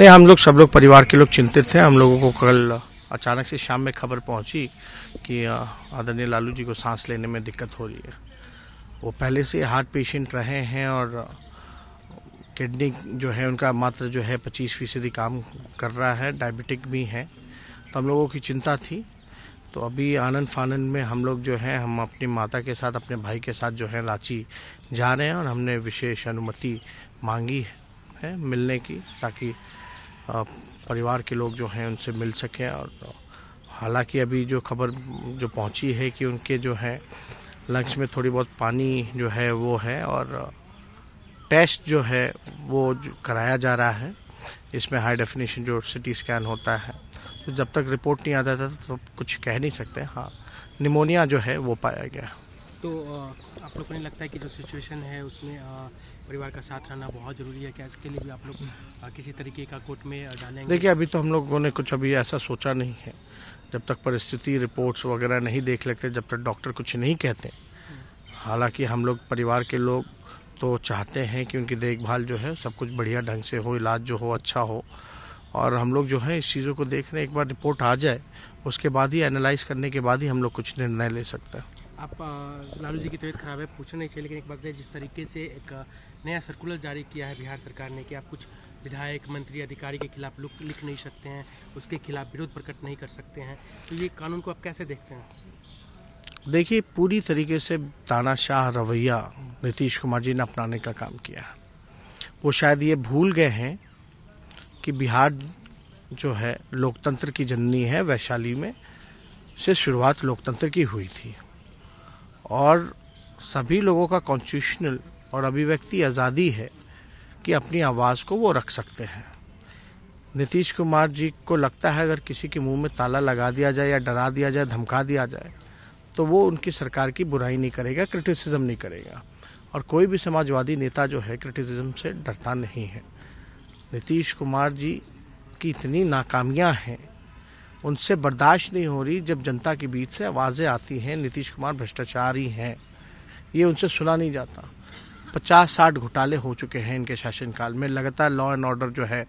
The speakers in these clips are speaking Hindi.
नहीं हम लोग सब लोग परिवार के लोग चिंतित थे हम लोगों को कल अचानक से शाम में खबर पहुंची कि आदरणीय लालू जी को सांस लेने में दिक्कत हो रही है वो पहले से हार्ट पेशेंट रहे हैं और किडनी जो है उनका मात्र जो है पच्चीस फीसदी काम कर रहा है डायबिटिक भी हैं तो हम लोगों की चिंता थी तो अभी आनंद फानंद में हम लोग जो हैं हम अपनी माता के साथ अपने भाई के साथ जो है रांची जा रहे हैं और हमने विशेष अनुमति मांगी है मिलने की ताकि परिवार के लोग जो हैं उनसे मिल सकें और हालांकि अभी जो खबर जो पहुंची है कि उनके जो है लंग्स में थोड़ी बहुत पानी जो है वो है और टेस्ट जो है वो जो कराया जा रहा है इसमें हाई डेफिनेशन जो सिटी स्कैन होता है तो जब तक रिपोर्ट नहीं आता था तो, तो कुछ कह नहीं सकते हाँ निमोनिया जो है वो पाया गया तो आप लोग को नहीं लगता है कि जो सिचुएशन है उसमें परिवार का साथ रहना बहुत ज़रूरी है क्या इसके लिए भी आप लोग किसी तरीके का कोर्ट में जाने देखिए अभी तो हम लोगों ने कुछ अभी ऐसा सोचा नहीं है जब तक परिस्थिति रिपोर्ट्स वगैरह नहीं देख लेते जब तक डॉक्टर कुछ नहीं कहते हालांकि हम लोग परिवार के लोग तो चाहते हैं कि उनकी देखभाल जो है सब कुछ बढ़िया ढंग से हो इलाज जो हो अच्छा हो और हम लोग जो है इस चीज़ों को देखने एक बार रिपोर्ट आ जाए उसके बाद ही एनालाइज करने के बाद ही हम लोग कुछ निर्णय ले सकते हैं आप लालू जी की तबीयत खराब है पूछना नहीं चाहिए लेकिन एक बात जिस तरीके से एक नया सर्कुलर जारी किया है बिहार सरकार ने कि आप कुछ विधायक मंत्री अधिकारी के खिलाफ लुक लिख नहीं सकते हैं उसके खिलाफ विरोध प्रकट नहीं कर सकते हैं तो ये कानून को आप कैसे देखते हैं देखिए पूरी तरीके से तानाशाह रवैया नीतीश कुमार जी ने अपनाने का काम किया है वो शायद ये भूल गए हैं कि बिहार जो है लोकतंत्र की जननी है वैशाली में से शुरुआत लोकतंत्र की हुई थी और सभी लोगों का कॉन्स्टिट्यूशनल और अभिव्यक्ति आज़ादी है कि अपनी आवाज़ को वो रख सकते हैं नीतीश कुमार जी को लगता है अगर किसी के मुंह में ताला लगा दिया जाए या डरा दिया जाए धमका दिया जाए तो वो उनकी सरकार की बुराई नहीं करेगा क्रिटिसिज्म नहीं करेगा और कोई भी समाजवादी नेता जो है क्रिटिसिज्म से डरता नहीं है नीतीश कुमार जी की इतनी नाकामियां हैं उनसे बर्दाश्त नहीं हो रही जब जनता के बीच से आवाज़ें आती हैं नीतीश कुमार भ्रष्टाचारी हैं ये उनसे सुना नहीं जाता पचास साठ घोटाले हो चुके हैं इनके शासनकाल में लगातार लॉ एंड ऑर्डर जो है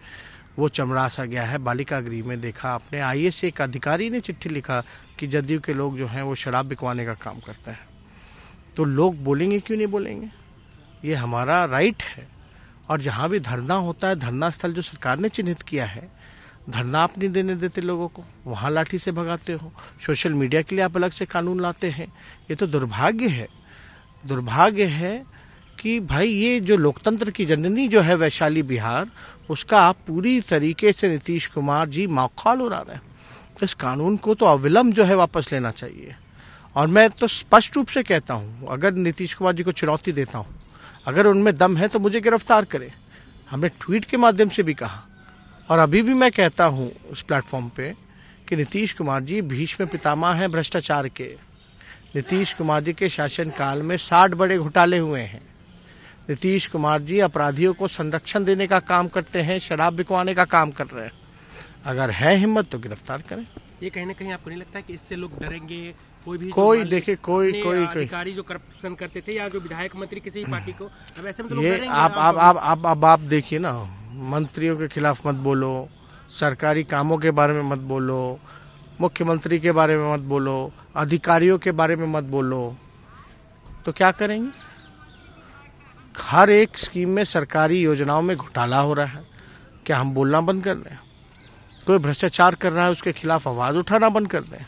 वो चमड़ा सा गया है बालिका गृह में देखा आपने आई एक अधिकारी ने चिट्ठी लिखा कि जदयू के लोग जो हैं वो शराब बिकवाने का काम करते हैं तो लोग बोलेंगे क्यों नहीं बोलेंगे ये हमारा राइट है और जहाँ भी धरना होता है धरना स्थल जो सरकार ने चिन्हित किया है धरना आप नहीं देने देते लोगों को वहाँ लाठी से भगाते हो सोशल मीडिया के लिए आप अलग से कानून लाते हैं ये तो दुर्भाग्य है दुर्भाग्य है कि भाई ये जो लोकतंत्र की जननी जो है वैशाली बिहार उसका आप पूरी तरीके से नीतीश कुमार जी मौखाल उड़ा रहे हैं तो इस कानून को तो अविलंब जो है वापस लेना चाहिए और मैं तो स्पष्ट रूप से कहता हूँ अगर नीतीश कुमार जी को चुनौती देता हूँ अगर उनमें दम है तो मुझे गिरफ्तार करें हमने ट्वीट के माध्यम से भी कहा और अभी भी मैं कहता हूँ उस प्लेटफॉर्म पे कि नीतीश कुमार जी भीष्म पितामह हैं भ्रष्टाचार के नीतीश कुमार जी के शासनकाल में साठ बड़े घोटाले हुए हैं नीतीश कुमार जी अपराधियों को संरक्षण देने का काम करते हैं शराब बिकवाने का काम कर रहे हैं अगर है हिम्मत तो गिरफ्तार करें ये कहीं ना कहीं आपको नहीं लगता कि इससे लोग डरेंगे कोई भी कोई देखे कोई कोई अधिकारी जो करप्शन करते थे या जो विधायक मंत्री किसी हम्म। पार्टी को अब ऐसे में तो ये आप आप आप आप आप देखिए ना मंत्रियों के खिलाफ मत बोलो सरकारी कामों के बारे में मत बोलो मुख्यमंत्री के बारे में मत बोलो अधिकारियों के बारे में मत बोलो तो क्या करेंगे हर एक स्कीम में सरकारी योजनाओं में घोटाला हो रहा है क्या हम बोलना बंद कर दें कोई भ्रष्टाचार कर रहा है उसके खिलाफ आवाज़ उठाना बंद कर दें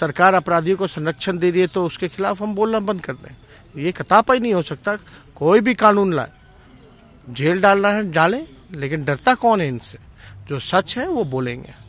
सरकार अपराधियों को संरक्षण दे रही है तो उसके खिलाफ हम बोलना बंद कर दें ये कतापा ही नहीं हो सकता कोई भी कानून लाए जेल डालना है डालें लेकिन डरता कौन है इनसे जो सच है वो बोलेंगे